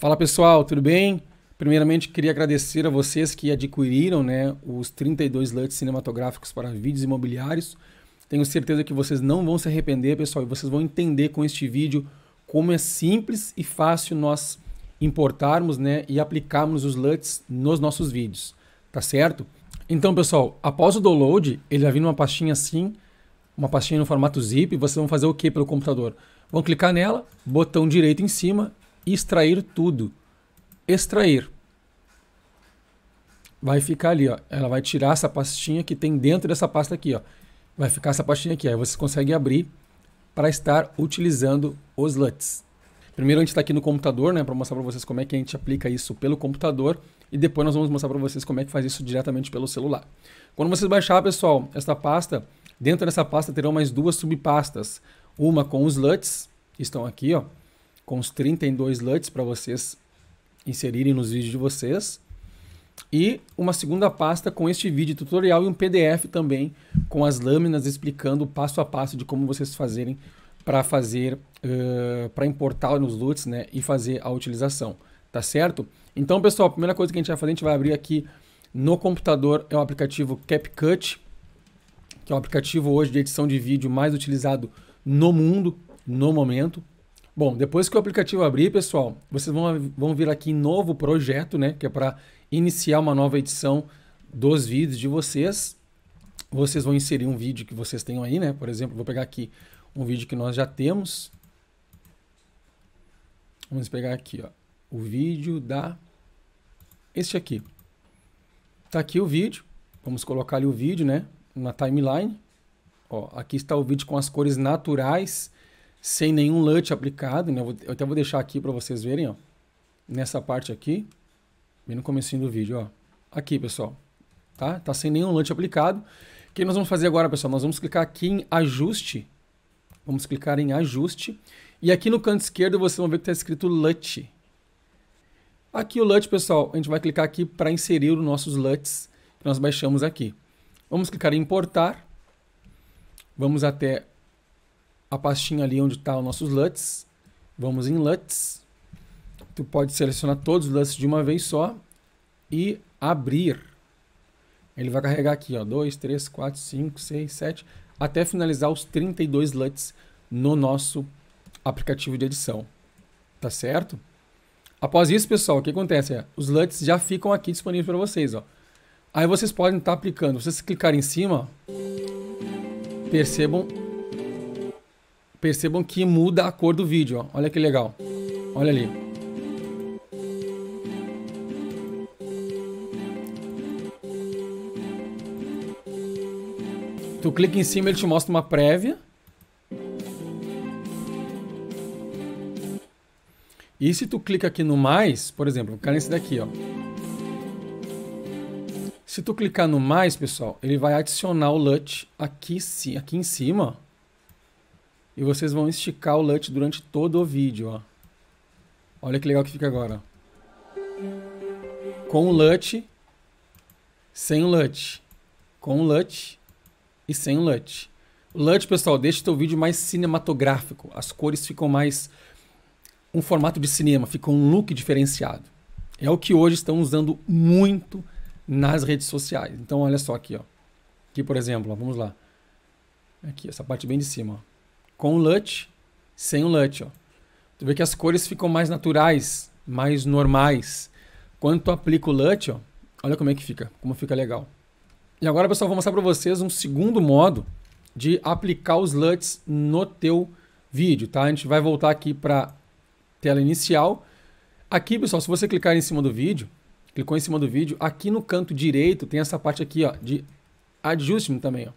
Fala pessoal, tudo bem? Primeiramente, queria agradecer a vocês que adquiriram né, os 32 LUTs cinematográficos para vídeos imobiliários. Tenho certeza que vocês não vão se arrepender, pessoal, e vocês vão entender com este vídeo como é simples e fácil nós importarmos né, e aplicarmos os LUTs nos nossos vídeos, tá certo? Então, pessoal, após o download, ele vai vir numa pastinha assim, uma pastinha no formato zip, vocês vão fazer o que pelo computador? Vão clicar nela, botão direito em cima extrair tudo. Extrair. Vai ficar ali, ó. Ela vai tirar essa pastinha que tem dentro dessa pasta aqui, ó. Vai ficar essa pastinha aqui. Aí você consegue abrir para estar utilizando os LUTs. Primeiro a gente está aqui no computador, né, para mostrar para vocês como é que a gente aplica isso pelo computador e depois nós vamos mostrar para vocês como é que faz isso diretamente pelo celular. Quando vocês baixar, pessoal, essa pasta, dentro dessa pasta terão mais duas subpastas, uma com os LUTs, que estão aqui, ó, com os 32 LUTs para vocês inserirem nos vídeos de vocês. E uma segunda pasta com este vídeo tutorial e um PDF também com as lâminas explicando passo a passo de como vocês fazerem para fazer, uh, para importar nos LUTs né, e fazer a utilização, tá certo? Então, pessoal, a primeira coisa que a gente vai fazer, a gente vai abrir aqui no computador, é o aplicativo CapCut, que é o aplicativo hoje de edição de vídeo mais utilizado no mundo, no momento, Bom, depois que o aplicativo abrir, pessoal, vocês vão, vão vir aqui em novo projeto, né? Que é para iniciar uma nova edição dos vídeos de vocês. Vocês vão inserir um vídeo que vocês tenham aí, né? Por exemplo, vou pegar aqui um vídeo que nós já temos. Vamos pegar aqui, ó, o vídeo da... Este aqui. Tá aqui o vídeo. Vamos colocar ali o vídeo, né? Na timeline. Ó, aqui está o vídeo com as cores naturais sem nenhum LUT aplicado, né? Eu até vou deixar aqui para vocês verem, ó. Nessa parte aqui, bem no comecinho do vídeo, ó. Aqui, pessoal, tá? Tá sem nenhum LUT aplicado. O que nós vamos fazer agora, pessoal? Nós vamos clicar aqui em ajuste. Vamos clicar em ajuste. E aqui no canto esquerdo vocês vão ver que está escrito LUT. Aqui o LUT, pessoal, a gente vai clicar aqui para inserir os nossos LUTs que nós baixamos aqui. Vamos clicar em importar. Vamos até a pastinha ali onde está os nossos LUTs. Vamos em LUTs. Tu pode selecionar todos os LUTs de uma vez só e abrir. Ele vai carregar aqui, ó, 2, 3, 4, 5, 6, 7, até finalizar os 32 LUTs no nosso aplicativo de edição. Tá certo? Após isso, pessoal, o que acontece? É, os LUTs já ficam aqui disponíveis para vocês. Ó. Aí vocês podem estar tá aplicando. Vocês clicarem em cima, percebam percebam que muda a cor do vídeo. Ó. Olha que legal. Olha ali. Tu clica em cima, ele te mostra uma prévia. E se tu clica aqui no mais, por exemplo, vou nesse daqui, ó. Se tu clicar no mais, pessoal, ele vai adicionar o LUT aqui, aqui em cima, ó. E vocês vão esticar o LUT durante todo o vídeo, ó. Olha que legal que fica agora. Com o LUT, sem o LUT. Com o LUT e sem o LUT. O LUT, pessoal, deixa o teu vídeo mais cinematográfico. As cores ficam mais... Um formato de cinema, fica um look diferenciado. É o que hoje estão usando muito nas redes sociais. Então, olha só aqui, ó. Aqui, por exemplo, ó, vamos lá. Aqui, essa parte bem de cima, ó com o LUT, sem o LUT. Ó. Tu vê que as cores ficam mais naturais, mais normais. Quando tu aplica o LUT, ó, olha como é que fica, como fica legal. E agora, pessoal, vou mostrar para vocês um segundo modo de aplicar os LUTs no teu vídeo, tá? A gente vai voltar aqui para tela inicial. Aqui, pessoal, se você clicar em cima do vídeo, clicou em cima do vídeo, aqui no canto direito tem essa parte aqui, ó, de adjustment também, ó.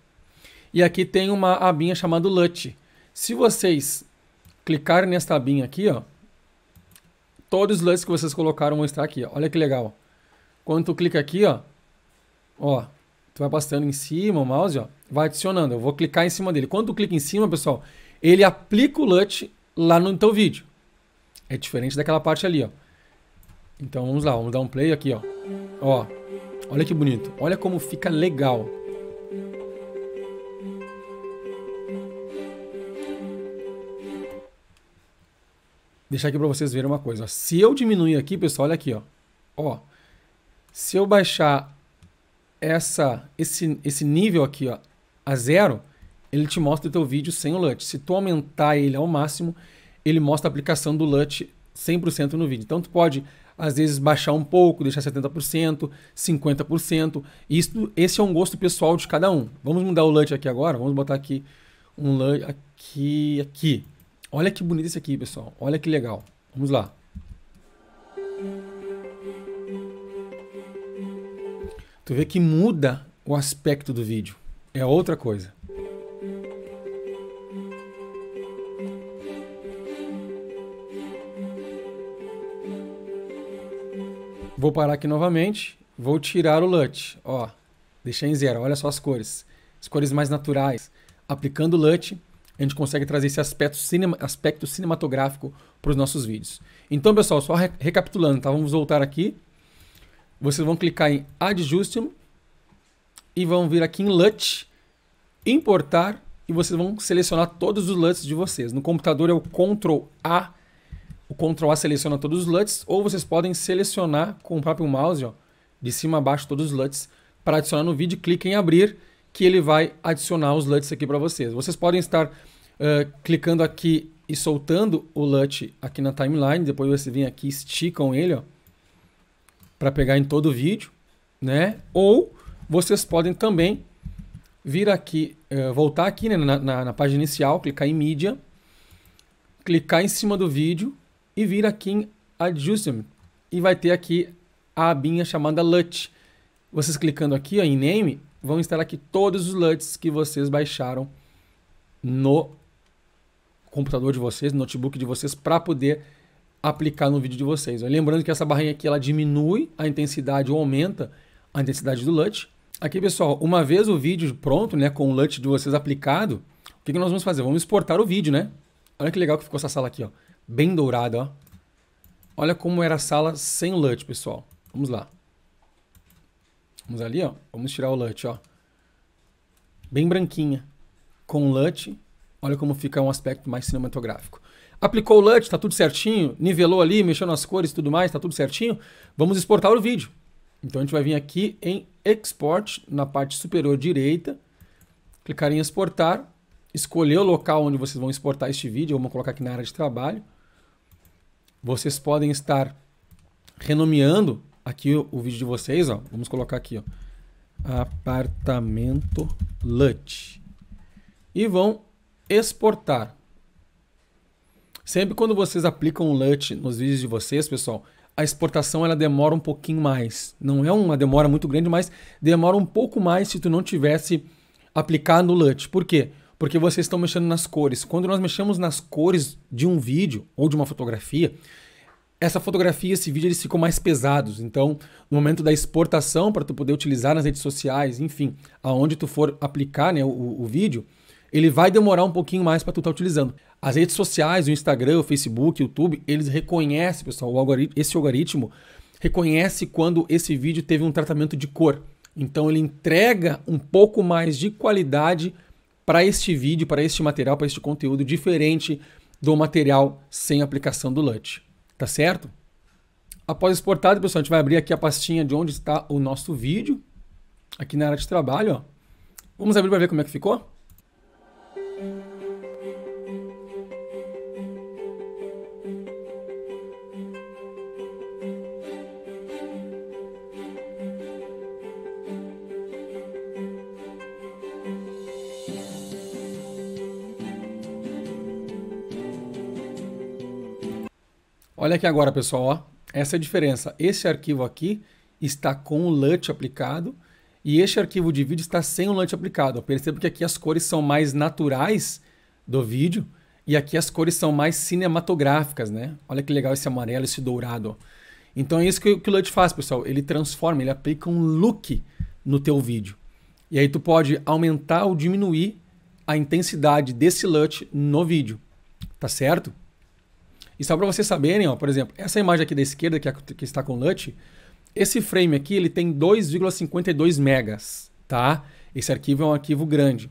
E aqui tem uma abinha chamada LUT. Se vocês clicarem nessa abinha aqui, ó, todos os lances que vocês colocaram vão estar aqui. Ó. Olha que legal. Quando tu clica aqui, ó, ó, tu vai passando em cima o mouse, ó, vai adicionando. Eu vou clicar em cima dele. Quando tu clica em cima, pessoal, ele aplica o LUT lá no teu vídeo. É diferente daquela parte ali, ó. Então vamos lá, vamos dar um play aqui, ó. Ó, olha que bonito. Olha como fica legal. deixar aqui para vocês verem uma coisa. Ó. Se eu diminuir aqui, pessoal, olha aqui, ó. Ó. Se eu baixar essa esse esse nível aqui, ó, a zero, ele te mostra o teu vídeo sem o LUT. Se tu aumentar ele ao máximo, ele mostra a aplicação do LUT 100% no vídeo. Então tu pode às vezes baixar um pouco, deixar 70%, 50%. Isso, esse é um gosto pessoal de cada um. Vamos mudar o LUT aqui agora, vamos botar aqui um LUT aqui aqui. Olha que bonito esse aqui, pessoal. Olha que legal. Vamos lá. Tu vê que muda o aspecto do vídeo. É outra coisa. Vou parar aqui novamente. Vou tirar o LUT. Ó, deixei em zero. Olha só as cores. As cores mais naturais. Aplicando o LUT a gente consegue trazer esse aspecto, cinema, aspecto cinematográfico para os nossos vídeos. Então, pessoal, só re recapitulando, tá? Vamos voltar aqui. Vocês vão clicar em Add e vão vir aqui em LUT, importar e vocês vão selecionar todos os LUTs de vocês. No computador é o Ctrl A, o Ctrl A seleciona todos os LUTs, ou vocês podem selecionar com o próprio mouse, ó, de cima a baixo todos os LUTs, para adicionar no vídeo, clique em abrir, que ele vai adicionar os LUTs aqui para vocês. Vocês podem estar uh, clicando aqui e soltando o LUT aqui na timeline. Depois você vem aqui e esticam ele, ó, para pegar em todo o vídeo, né? Ou vocês podem também vir aqui, uh, voltar aqui né, na, na, na página inicial, clicar em mídia, clicar em cima do vídeo e vir aqui em Adjustment e vai ter aqui a abinha chamada LUT. Vocês clicando aqui ó, em Name, vão instalar aqui todos os LUTs que vocês baixaram no computador de vocês, no notebook de vocês, para poder aplicar no vídeo de vocês. Lembrando que essa barrinha aqui ela diminui a intensidade ou aumenta a intensidade do LUT. Aqui, pessoal, uma vez o vídeo pronto, né, com o LUT de vocês aplicado, o que, que nós vamos fazer? Vamos exportar o vídeo, né? Olha que legal que ficou essa sala aqui, ó. Bem dourada, ó. Olha como era a sala sem LUT, pessoal. Vamos lá. Vamos ali, ó. Vamos tirar o LUT, ó. Bem branquinha. Com LUT, Olha como fica um aspecto mais cinematográfico. Aplicou o LUT, está tudo certinho, nivelou ali, mexeu nas cores e tudo mais, está tudo certinho. Vamos exportar o vídeo. Então a gente vai vir aqui em Export, na parte superior direita, clicar em Exportar, escolher o local onde vocês vão exportar este vídeo, vamos colocar aqui na área de trabalho. Vocês podem estar renomeando aqui o, o vídeo de vocês, ó. vamos colocar aqui, ó apartamento LUT. E vão exportar. Sempre quando vocês aplicam o LUT nos vídeos de vocês, pessoal, a exportação ela demora um pouquinho mais. Não é uma demora muito grande, mas demora um pouco mais se tu não tivesse aplicado o LUT. Por quê? Porque vocês estão mexendo nas cores. Quando nós mexemos nas cores de um vídeo ou de uma fotografia, essa fotografia, esse vídeo, eles ficam mais pesados. Então, no momento da exportação, para tu poder utilizar nas redes sociais, enfim, aonde tu for aplicar né, o, o vídeo, ele vai demorar um pouquinho mais para tu estar tá utilizando. As redes sociais, o Instagram, o Facebook, o YouTube, eles reconhecem, pessoal, o algoritmo, esse algoritmo reconhece quando esse vídeo teve um tratamento de cor. Então ele entrega um pouco mais de qualidade para este vídeo, para este material, para este conteúdo diferente do material sem aplicação do LUT. Tá certo? Após exportado, pessoal, a gente vai abrir aqui a pastinha de onde está o nosso vídeo, aqui na área de trabalho. Ó. Vamos abrir para ver como é que ficou? Olha aqui agora, pessoal, ó. essa é a diferença. Esse arquivo aqui está com o LUT aplicado e este arquivo de vídeo está sem o lante aplicado. Eu percebo que aqui as cores são mais naturais do vídeo e aqui as cores são mais cinematográficas, né? Olha que legal esse amarelo, esse dourado. Então é isso que, que o LUT faz, pessoal. Ele transforma, ele aplica um look no teu vídeo. E aí tu pode aumentar ou diminuir a intensidade desse LUT no vídeo, tá certo? E só para vocês saberem, ó, por exemplo, essa imagem aqui da esquerda que, é, que está com LUT, esse frame aqui ele tem 2,52 megas, tá? Esse arquivo é um arquivo grande.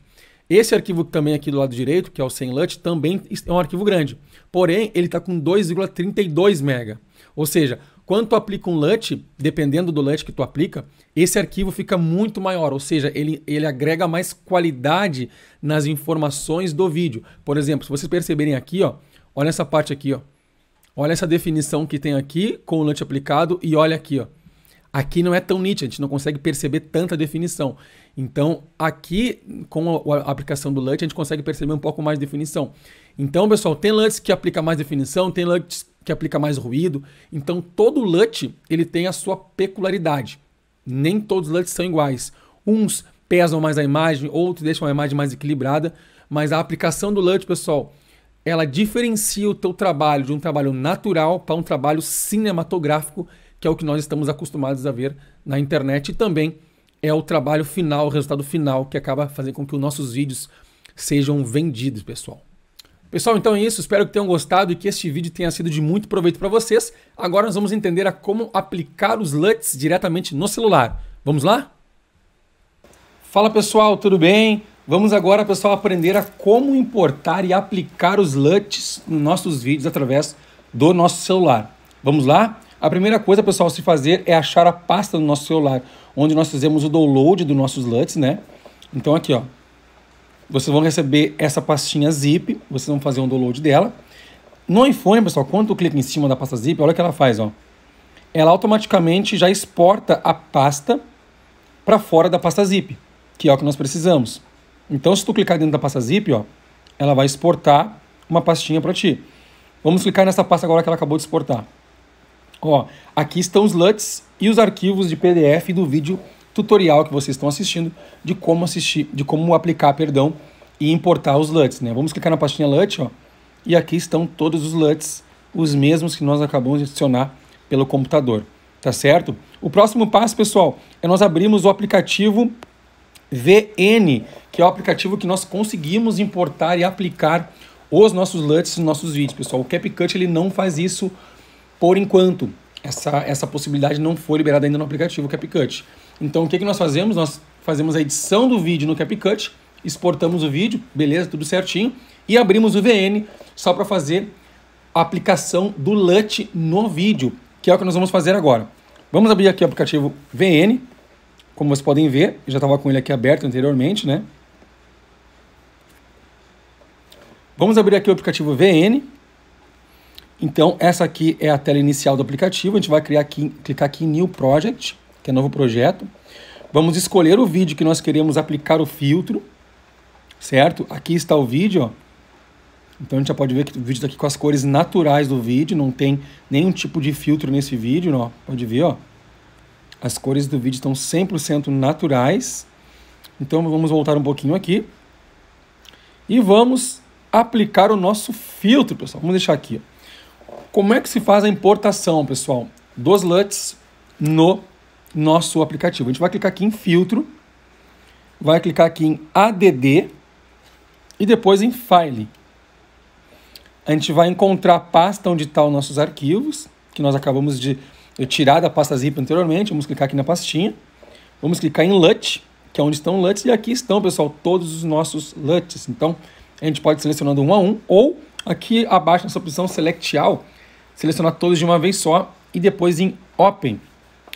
Esse arquivo também aqui do lado direito, que é o LUT, também é um arquivo grande. Porém, ele está com 2,32 mega. Ou seja, quando tu aplica um LUT, dependendo do LUT que tu aplica, esse arquivo fica muito maior, ou seja, ele, ele agrega mais qualidade nas informações do vídeo. Por exemplo, se vocês perceberem aqui, ó, olha essa parte aqui, ó. olha essa definição que tem aqui com o LUT aplicado e olha aqui, ó. Aqui não é tão nítido, a gente não consegue perceber tanta definição. Então, aqui, com a, a aplicação do LUT, a gente consegue perceber um pouco mais de definição. Então, pessoal, tem LUTs que aplica mais definição, tem LUTs que aplica mais ruído. Então, todo LUT ele tem a sua peculiaridade. Nem todos os LUTs são iguais. Uns pesam mais a imagem, outros deixam a imagem mais equilibrada. Mas a aplicação do LUT, pessoal, ela diferencia o teu trabalho de um trabalho natural para um trabalho cinematográfico que é o que nós estamos acostumados a ver na internet e também é o trabalho final, o resultado final que acaba fazendo com que os nossos vídeos sejam vendidos, pessoal. Pessoal, então é isso. Espero que tenham gostado e que este vídeo tenha sido de muito proveito para vocês. Agora nós vamos entender a como aplicar os LUTs diretamente no celular. Vamos lá? Fala pessoal, tudo bem? Vamos agora, pessoal, aprender a como importar e aplicar os LUTs nos nossos vídeos através do nosso celular. Vamos lá? A primeira coisa, pessoal, a se fazer é achar a pasta do nosso celular, onde nós fizemos o download dos nossos LUTs, né? Então aqui, ó. Vocês vão receber essa pastinha zip, vocês vão fazer um download dela. No iPhone, pessoal, quando tu clica em cima da pasta zip, olha o que ela faz, ó. Ela automaticamente já exporta a pasta para fora da pasta zip, que é o que nós precisamos. Então, se tu clicar dentro da pasta zip, ó, ela vai exportar uma pastinha para ti. Vamos clicar nessa pasta agora que ela acabou de exportar. Ó, aqui estão os LUTs e os arquivos de PDF do vídeo tutorial que vocês estão assistindo de como assistir, de como aplicar, perdão, e importar os LUTs, né? Vamos clicar na pastinha LUT, ó, e aqui estão todos os LUTs, os mesmos que nós acabamos de adicionar pelo computador, tá certo? O próximo passo, pessoal, é nós abrirmos o aplicativo VN, que é o aplicativo que nós conseguimos importar e aplicar os nossos LUTs nos nossos vídeos, pessoal. O CapCut ele não faz isso por enquanto essa, essa possibilidade não foi liberada ainda no aplicativo CapCut. Então o que, que nós fazemos? Nós fazemos a edição do vídeo no CapCut, exportamos o vídeo, beleza, tudo certinho, e abrimos o VN só para fazer a aplicação do LUT no vídeo, que é o que nós vamos fazer agora. Vamos abrir aqui o aplicativo VN, como vocês podem ver, já estava com ele aqui aberto anteriormente, né? Vamos abrir aqui o aplicativo VN, então, essa aqui é a tela inicial do aplicativo. A gente vai criar aqui, clicar aqui em New Project, que é novo projeto. Vamos escolher o vídeo que nós queremos aplicar o filtro, certo? Aqui está o vídeo, ó. Então a gente já pode ver que o vídeo está aqui com as cores naturais do vídeo, não tem nenhum tipo de filtro nesse vídeo, ó. Pode ver, ó. As cores do vídeo estão 100% naturais. Então vamos voltar um pouquinho aqui. E vamos aplicar o nosso filtro, pessoal. Vamos deixar aqui, ó. Como é que se faz a importação, pessoal, dos LUTs no nosso aplicativo? A gente vai clicar aqui em filtro, vai clicar aqui em ADD e depois em File. A gente vai encontrar a pasta onde estão tá os nossos arquivos, que nós acabamos de tirar da pasta zip anteriormente. Vamos clicar aqui na pastinha. Vamos clicar em LUT, que é onde estão LUTs. E aqui estão, pessoal, todos os nossos LUTs. Então, a gente pode selecionando um a um ou aqui abaixo nessa opção Select All, selecionar todos de uma vez só e depois em Open,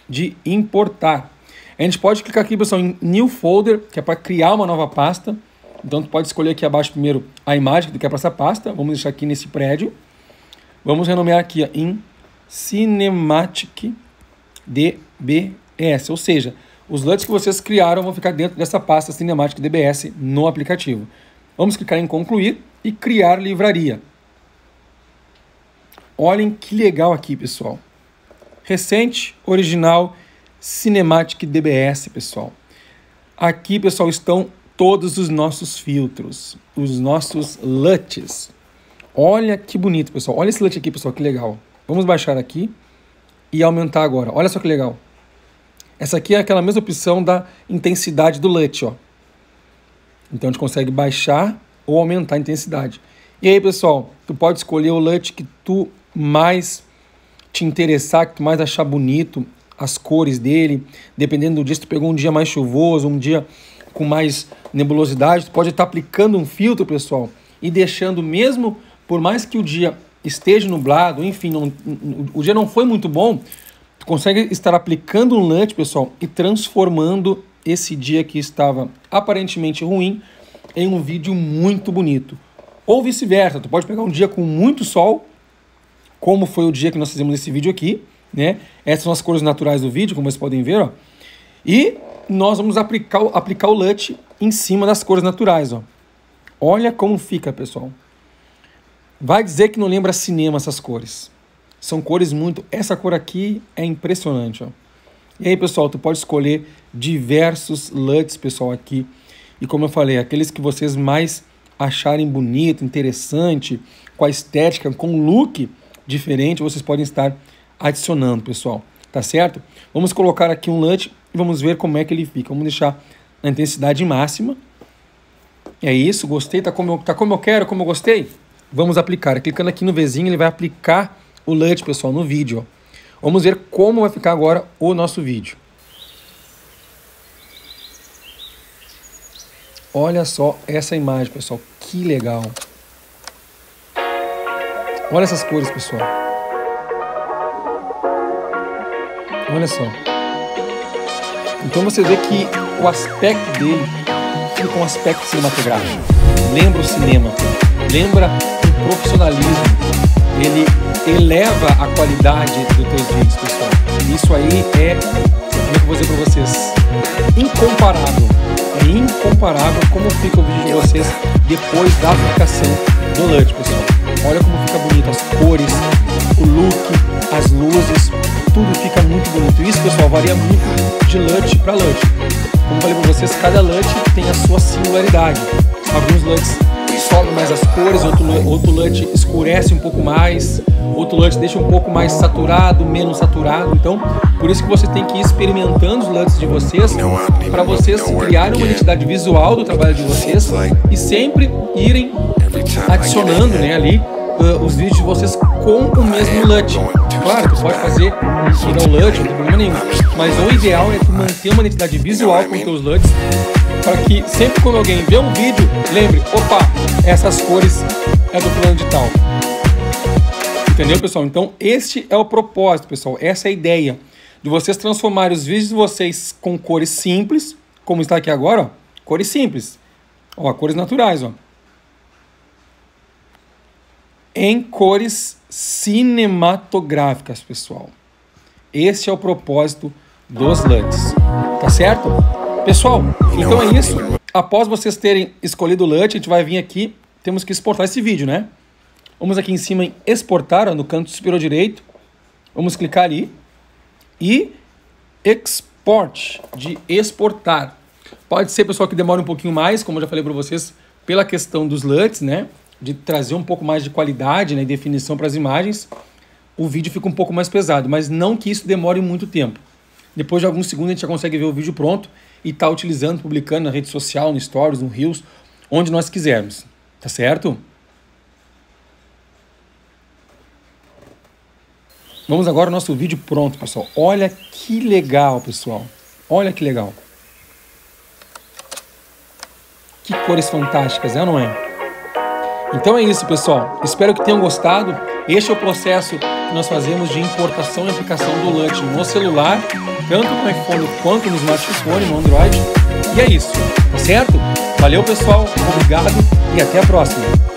de importar. A gente pode clicar aqui, pessoal, em New Folder, que é para criar uma nova pasta. Então, tu pode escolher aqui abaixo primeiro a imagem que tu quer para essa pasta. Vamos deixar aqui nesse prédio. Vamos renomear aqui em Cinematic DBS, ou seja, os LUTs que vocês criaram vão ficar dentro dessa pasta Cinematic DBS no aplicativo. Vamos clicar em concluir e criar livraria. Olhem que legal aqui, pessoal. Recente, original, Cinematic DBS, pessoal. Aqui, pessoal, estão todos os nossos filtros, os nossos LUTs. Olha que bonito, pessoal. Olha esse LUT aqui, pessoal, que legal. Vamos baixar aqui e aumentar agora. Olha só que legal. Essa aqui é aquela mesma opção da intensidade do LUT, ó. Então a gente consegue baixar ou aumentar a intensidade. E aí, pessoal, tu pode escolher o LUT que tu mais te interessar, que tu mais achar bonito as cores dele. Dependendo do dia, se tu pegou um dia mais chuvoso, um dia com mais nebulosidade, tu pode estar aplicando um filtro, pessoal, e deixando mesmo, por mais que o dia esteja nublado, enfim, não, o dia não foi muito bom, tu consegue estar aplicando um lente, pessoal, e transformando esse dia que estava aparentemente ruim em um vídeo muito bonito. Ou vice-versa, tu pode pegar um dia com muito sol como foi o dia que nós fizemos esse vídeo aqui, né? Essas são as cores naturais do vídeo, como vocês podem ver, ó. E nós vamos aplicar, aplicar o LUT em cima das cores naturais, ó. Olha como fica, pessoal. Vai dizer que não lembra cinema essas cores. São cores muito... Essa cor aqui é impressionante, ó. E aí, pessoal, tu pode escolher diversos LUTs, pessoal, aqui. E como eu falei, aqueles que vocês mais acharem bonito, interessante, com a estética, com o look diferente, vocês podem estar adicionando, pessoal. Tá certo? Vamos colocar aqui um lunch e vamos ver como é que ele fica. Vamos deixar na intensidade máxima. É isso, gostei, tá como eu, tá como eu quero, como eu gostei? Vamos aplicar. Clicando aqui no Vzinho, ele vai aplicar o LUT, pessoal, no vídeo. Vamos ver como vai ficar agora o nosso vídeo. Olha só essa imagem, pessoal. Que legal. Olha essas cores, pessoal. Olha só. Então você vê que o aspecto dele fica um aspecto cinematográfico. Lembra o cinema, lembra o profissionalismo. Ele eleva a qualidade dos teus vídeos, pessoal. Isso aí é, como é que eu vou dizer para vocês? Incomparável. É incomparável como fica o vídeo de vocês depois da aplicação do Lunch, pessoal. Olha como fica bonito as cores, o look, as luzes, tudo fica muito bonito. Isso, pessoal, varia muito de lunch para lunch. Como falei para vocês, cada lunch tem a sua singularidade. Alguns lunches sobe mais as cores, outro, outro lunch escurece um pouco mais, outro lunch deixa um pouco mais saturado, menos saturado. Então, por isso que você tem que ir experimentando os lances de vocês, para vocês criarem uma identidade visual do trabalho de vocês e sempre irem adicionando né, ali uh, os vídeos de vocês com o mesmo LUT. Claro, tu pode fazer um não LUT, não tem problema nenhum. Mas o ideal é tu manter uma identidade visual com os teus LUTs para que sempre quando alguém vê um vídeo, lembre, opa, essas cores é do plano de tal. Entendeu, pessoal? Então, este é o propósito, pessoal. Essa é a ideia de vocês transformarem os vídeos de vocês com cores simples, como está aqui agora, ó, cores simples, ó, cores naturais, ó em cores cinematográficas, pessoal. Esse é o propósito dos LUTs, tá certo? Pessoal, então é isso. Após vocês terem escolhido o LUT, a gente vai vir aqui, temos que exportar esse vídeo, né? Vamos aqui em cima em exportar, ó, no canto superior direito. Vamos clicar ali e export, de exportar. Pode ser, pessoal, que demore um pouquinho mais, como eu já falei para vocês, pela questão dos LUTs, né? de trazer um pouco mais de qualidade né, e definição para as imagens, o vídeo fica um pouco mais pesado, mas não que isso demore muito tempo. Depois de alguns segundos a gente já consegue ver o vídeo pronto e está utilizando, publicando na rede social, no Stories, no Reels, onde nós quisermos, tá certo? Vamos agora ao nosso vídeo pronto, pessoal. Olha que legal, pessoal. Olha que legal. Que cores fantásticas, é ou não é? Então é isso, pessoal. Espero que tenham gostado. Este é o processo que nós fazemos de importação e aplicação do LUT no celular, tanto no iPhone quanto no smartphone, no Android. E é isso, tá certo? Valeu, pessoal. Obrigado e até a próxima.